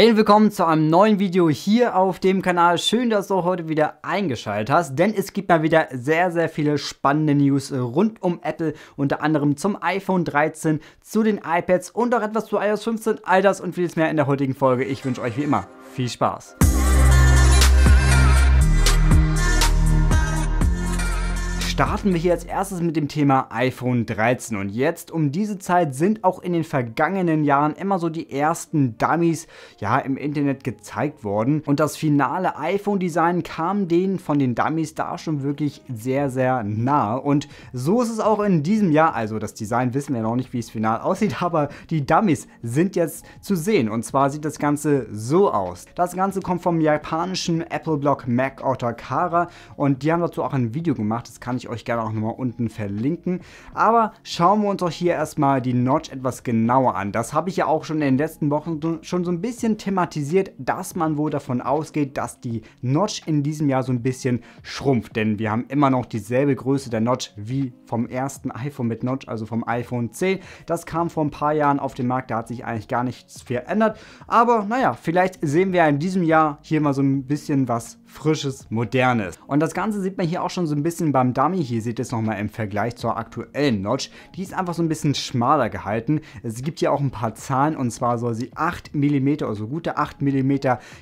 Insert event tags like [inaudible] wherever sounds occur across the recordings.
Hey willkommen zu einem neuen Video hier auf dem Kanal. Schön, dass du heute wieder eingeschaltet hast, denn es gibt mal wieder sehr, sehr viele spannende News rund um Apple, unter anderem zum iPhone 13, zu den iPads und auch etwas zu iOS 15, all das und vieles mehr in der heutigen Folge. Ich wünsche euch wie immer viel Spaß. starten wir hier als erstes mit dem Thema iPhone 13. Und jetzt um diese Zeit sind auch in den vergangenen Jahren immer so die ersten Dummies ja im Internet gezeigt worden. Und das finale iPhone-Design kam denen von den Dummies da schon wirklich sehr, sehr nahe. Und so ist es auch in diesem Jahr. Also das Design wissen wir noch nicht, wie es final aussieht, [laughs] aber die Dummies sind jetzt zu sehen. Und zwar sieht das Ganze so aus. Das Ganze kommt vom japanischen Apple-Blog Mac Otakara und die haben dazu auch ein Video gemacht. Das kann ich euch gerne auch nochmal unten verlinken. Aber schauen wir uns doch hier erstmal die Notch etwas genauer an. Das habe ich ja auch schon in den letzten Wochen schon so ein bisschen thematisiert, dass man wohl davon ausgeht, dass die Notch in diesem Jahr so ein bisschen schrumpft. Denn wir haben immer noch dieselbe Größe der Notch wie vom ersten iPhone mit Notch, also vom iPhone 10. Das kam vor ein paar Jahren auf den Markt, da hat sich eigentlich gar nichts verändert. Aber naja, vielleicht sehen wir in diesem Jahr hier mal so ein bisschen was Frisches, Modernes. Und das Ganze sieht man hier auch schon so ein bisschen beim Dummy Mami, hier seht ihr es nochmal im Vergleich zur aktuellen Notch, die ist einfach so ein bisschen schmaler gehalten. Es gibt hier auch ein paar Zahlen und zwar soll sie 8 mm, also gute 8 mm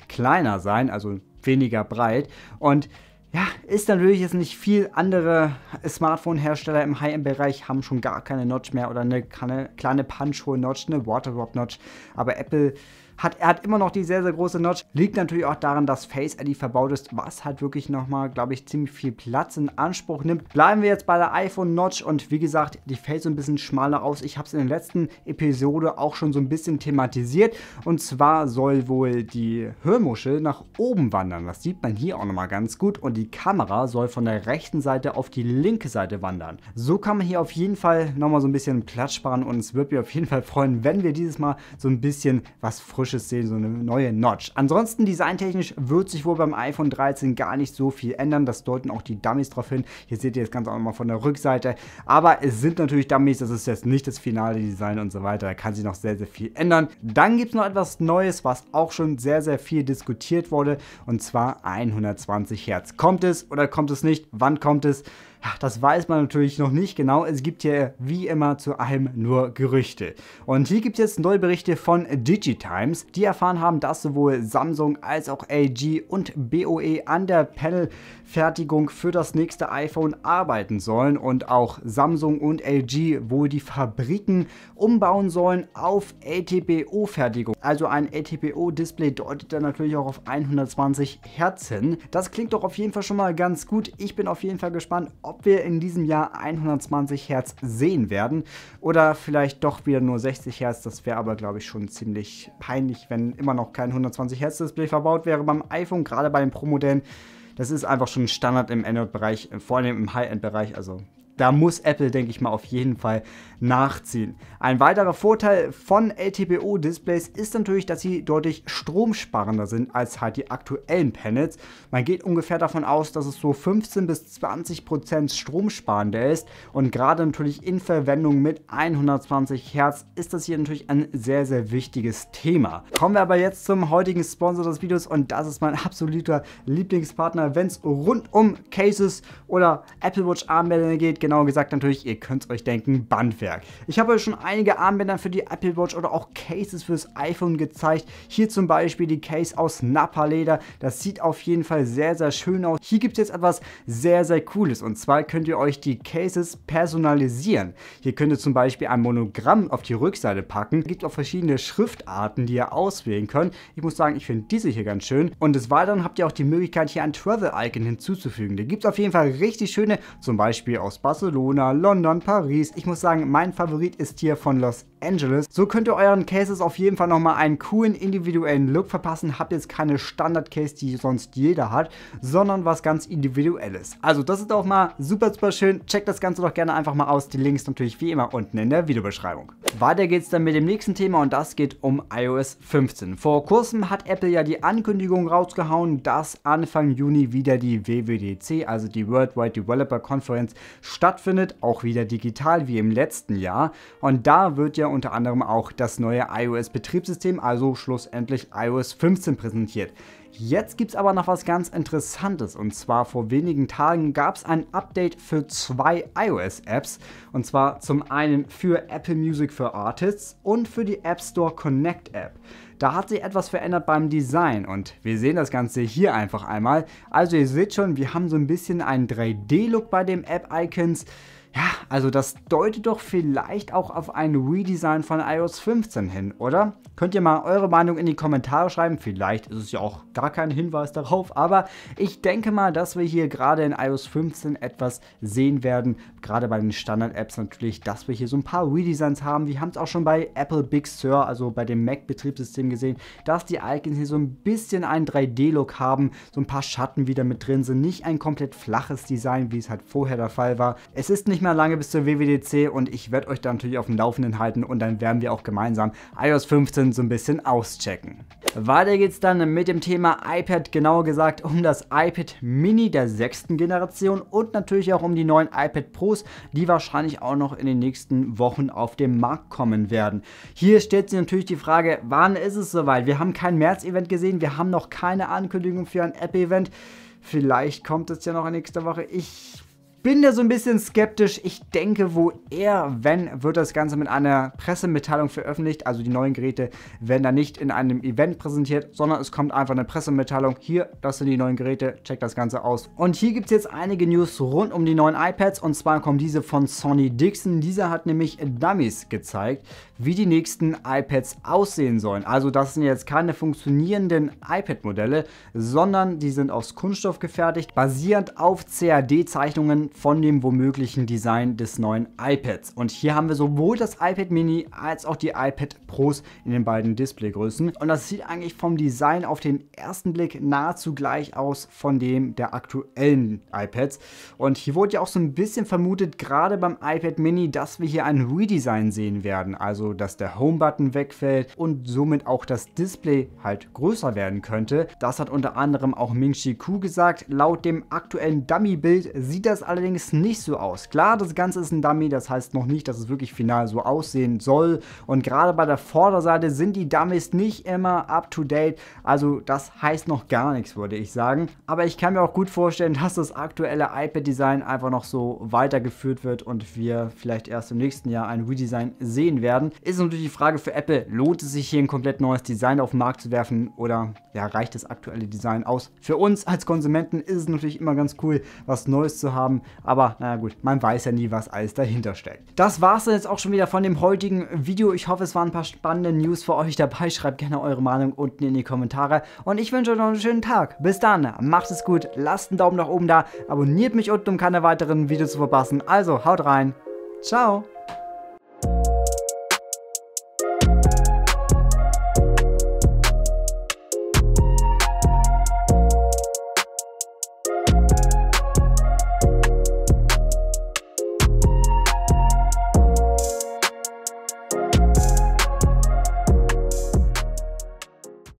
kleiner sein, also weniger breit und ja, ist natürlich jetzt nicht viel. Andere Smartphone-Hersteller im High-End-Bereich haben schon gar keine Notch mehr oder eine kleine, kleine Punch-Hole-Notch, eine Waterdrop-Notch. Aber Apple hat, er hat immer noch die sehr, sehr große Notch. Liegt natürlich auch daran, dass Face ID verbaut ist, was halt wirklich nochmal, glaube ich, ziemlich viel Platz in Anspruch nimmt. Bleiben wir jetzt bei der iPhone Notch und wie gesagt, die fällt so ein bisschen schmaler aus. Ich habe es in der letzten Episode auch schon so ein bisschen thematisiert. Und zwar soll wohl die Hörmuschel nach oben wandern. Das sieht man hier auch nochmal ganz gut. Und die Kamera soll von der rechten Seite auf die linke Seite wandern. So kann man hier auf jeden Fall nochmal so ein bisschen Platz sparen und es würde mich auf jeden Fall freuen, wenn wir dieses Mal so ein bisschen was frisch frische Szene, so eine neue Notch. Ansonsten designtechnisch wird sich wohl beim iPhone 13 gar nicht so viel ändern. Das deuten auch die Dummies drauf hin. Hier seht ihr das Ganze auch nochmal von der Rückseite. Aber es sind natürlich Dummies, das ist jetzt nicht das finale Design und so weiter. Da kann sich noch sehr, sehr viel ändern. Dann gibt es noch etwas Neues, was auch schon sehr, sehr viel diskutiert wurde. Und zwar 120 Hertz. Kommt es oder kommt es nicht? Wann kommt es? das weiß man natürlich noch nicht genau. Es gibt hier wie immer zu allem nur Gerüchte. Und hier gibt es jetzt neue Berichte von Digitimes, die erfahren haben, dass sowohl Samsung als auch LG und BOE an der Panelfertigung für das nächste iPhone arbeiten sollen und auch Samsung und LG wohl die Fabriken umbauen sollen auf LTPO-Fertigung. Also ein LTPO-Display deutet dann natürlich auch auf 120 Hertz hin. Das klingt doch auf jeden Fall schon mal ganz gut. Ich bin auf jeden Fall gespannt, ob wir in diesem Jahr 120 Hertz sehen werden oder vielleicht doch wieder nur 60 Hertz. Das wäre aber, glaube ich, schon ziemlich peinlich, wenn immer noch kein 120 Hertz Display verbaut wäre beim iPhone, gerade bei den Pro-Modellen. Das ist einfach schon Standard im Android-Bereich, vor allem im High-End-Bereich. Also da muss Apple, denke ich mal, auf jeden Fall nachziehen. Ein weiterer Vorteil von LTPO-Displays ist natürlich, dass sie deutlich stromsparender sind als halt die aktuellen Panels. Man geht ungefähr davon aus, dass es so 15 bis 20 Prozent stromsparender ist und gerade natürlich in Verwendung mit 120 Hertz ist das hier natürlich ein sehr, sehr wichtiges Thema. Kommen wir aber jetzt zum heutigen Sponsor des Videos und das ist mein absoluter Lieblingspartner, wenn es rund um Cases oder Apple Watch Armbänder geht genauer gesagt natürlich, ihr könnt es euch denken, Bandwerk. Ich habe euch schon einige Armbänder für die Apple Watch oder auch Cases fürs iPhone gezeigt. Hier zum Beispiel die Case aus Nappa-Leder. Das sieht auf jeden Fall sehr, sehr schön aus. Hier gibt es jetzt etwas sehr, sehr Cooles. Und zwar könnt ihr euch die Cases personalisieren. Hier könnt ihr zum Beispiel ein Monogramm auf die Rückseite packen. Es gibt auch verschiedene Schriftarten, die ihr auswählen könnt. Ich muss sagen, ich finde diese hier ganz schön. Und des Weiteren habt ihr auch die Möglichkeit, hier ein Travel-Icon hinzuzufügen. Da gibt es auf jeden Fall richtig schöne, zum Beispiel aus Bass Barcelona, London, Paris. Ich muss sagen, mein Favorit ist hier von Los Angeles. So könnt ihr euren Cases auf jeden Fall nochmal einen coolen individuellen Look verpassen. Habt jetzt keine Standard-Case, die sonst jeder hat, sondern was ganz individuelles. Also das ist auch mal super, super schön. Checkt das Ganze doch gerne einfach mal aus. Die Links natürlich wie immer unten in der Videobeschreibung. Weiter geht's dann mit dem nächsten Thema und das geht um iOS 15. Vor kurzem hat Apple ja die Ankündigung rausgehauen, dass Anfang Juni wieder die WWDC, also die Worldwide Developer Conference, stattfindet. Auch wieder digital wie im letzten Jahr. Und da wird ja ja unter anderem auch das neue iOS-Betriebssystem, also schlussendlich iOS 15 präsentiert. Jetzt gibt es aber noch was ganz Interessantes und zwar vor wenigen Tagen gab es ein Update für zwei iOS-Apps und zwar zum einen für Apple Music for Artists und für die App Store Connect App. Da hat sich etwas verändert beim Design und wir sehen das Ganze hier einfach einmal. Also ihr seht schon, wir haben so ein bisschen einen 3D-Look bei den App-Icons. Ja, also das deutet doch vielleicht auch auf ein Redesign von iOS 15 hin, oder? Könnt ihr mal eure Meinung in die Kommentare schreiben, vielleicht ist es ja auch gar kein Hinweis darauf, aber ich denke mal, dass wir hier gerade in iOS 15 etwas sehen werden, gerade bei den Standard-Apps natürlich, dass wir hier so ein paar Redesigns haben. Wir haben es auch schon bei Apple Big Sur, also bei dem Mac-Betriebssystem gesehen, dass die Icons hier so ein bisschen einen 3D-Look haben, so ein paar Schatten wieder mit drin sind, nicht ein komplett flaches Design, wie es halt vorher der Fall war. Es ist nicht mehr mehr lange bis zur WWDC und ich werde euch da natürlich auf dem Laufenden halten und dann werden wir auch gemeinsam iOS 15 so ein bisschen auschecken. Weiter geht's dann mit dem Thema iPad, genauer gesagt um das iPad Mini der sechsten Generation und natürlich auch um die neuen iPad Pros, die wahrscheinlich auch noch in den nächsten Wochen auf den Markt kommen werden. Hier stellt sich natürlich die Frage, wann ist es soweit? Wir haben kein März-Event gesehen, wir haben noch keine Ankündigung für ein App-Event. Vielleicht kommt es ja noch nächste Woche. Ich bin da so ein bisschen skeptisch. Ich denke, wo eher, wenn, wird das Ganze mit einer Pressemitteilung veröffentlicht. Also die neuen Geräte werden da nicht in einem Event präsentiert, sondern es kommt einfach eine Pressemitteilung. Hier, das sind die neuen Geräte, checkt das Ganze aus. Und hier gibt es jetzt einige News rund um die neuen iPads. Und zwar kommen diese von Sony Dixon. Dieser hat nämlich Dummies gezeigt wie die nächsten iPads aussehen sollen. Also das sind jetzt keine funktionierenden iPad-Modelle, sondern die sind aus Kunststoff gefertigt, basierend auf CAD-Zeichnungen von dem womöglichen Design des neuen iPads. Und hier haben wir sowohl das iPad Mini als auch die iPad Pros in den beiden Displaygrößen. Und das sieht eigentlich vom Design auf den ersten Blick nahezu gleich aus von dem der aktuellen iPads. Und hier wurde ja auch so ein bisschen vermutet, gerade beim iPad Mini, dass wir hier ein Redesign sehen werden. Also dass der Home-Button wegfällt und somit auch das Display halt größer werden könnte. Das hat unter anderem auch Ming-Chi Ku gesagt. Laut dem aktuellen Dummy-Bild sieht das allerdings nicht so aus. Klar, das Ganze ist ein Dummy, das heißt noch nicht, dass es wirklich final so aussehen soll. Und gerade bei der Vorderseite sind die Dummies nicht immer up-to-date. Also das heißt noch gar nichts, würde ich sagen. Aber ich kann mir auch gut vorstellen, dass das aktuelle iPad-Design einfach noch so weitergeführt wird und wir vielleicht erst im nächsten Jahr ein Redesign sehen werden ist natürlich die Frage für Apple, lohnt es sich hier ein komplett neues Design auf den Markt zu werfen oder ja, reicht das aktuelle Design aus? Für uns als Konsumenten ist es natürlich immer ganz cool, was Neues zu haben, aber naja gut, man weiß ja nie, was alles dahinter steckt. Das war es dann jetzt auch schon wieder von dem heutigen Video. Ich hoffe, es waren ein paar spannende News für euch dabei. Schreibt gerne eure Meinung unten in die Kommentare und ich wünsche euch noch einen schönen Tag. Bis dann, macht es gut, lasst einen Daumen nach oben da, abonniert mich unten, um keine weiteren Videos zu verpassen. Also haut rein, ciao!